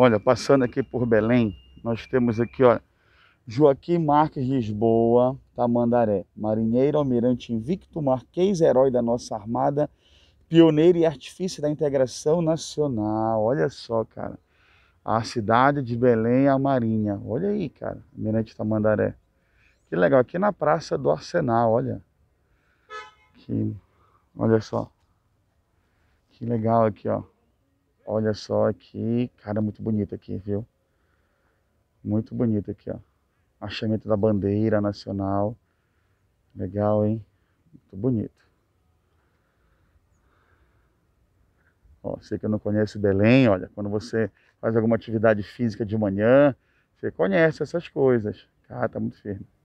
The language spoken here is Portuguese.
Olha, passando aqui por Belém, nós temos aqui, ó, Joaquim Marques Lisboa, Tamandaré, marinheiro, almirante invicto, marquês, herói da nossa armada, pioneiro e artifício da integração nacional. Olha só, cara. A cidade de Belém, a Marinha. Olha aí, cara, almirante Tamandaré. Que legal, aqui na Praça do Arsenal, olha. Aqui, olha só. Que legal aqui, ó. Olha só aqui, cara, muito bonito aqui, viu? Muito bonito aqui, ó. Achamento da bandeira nacional. Legal, hein? Muito bonito. Ó, você que não conhece Belém, olha, quando você faz alguma atividade física de manhã, você conhece essas coisas. Cara, tá muito firme.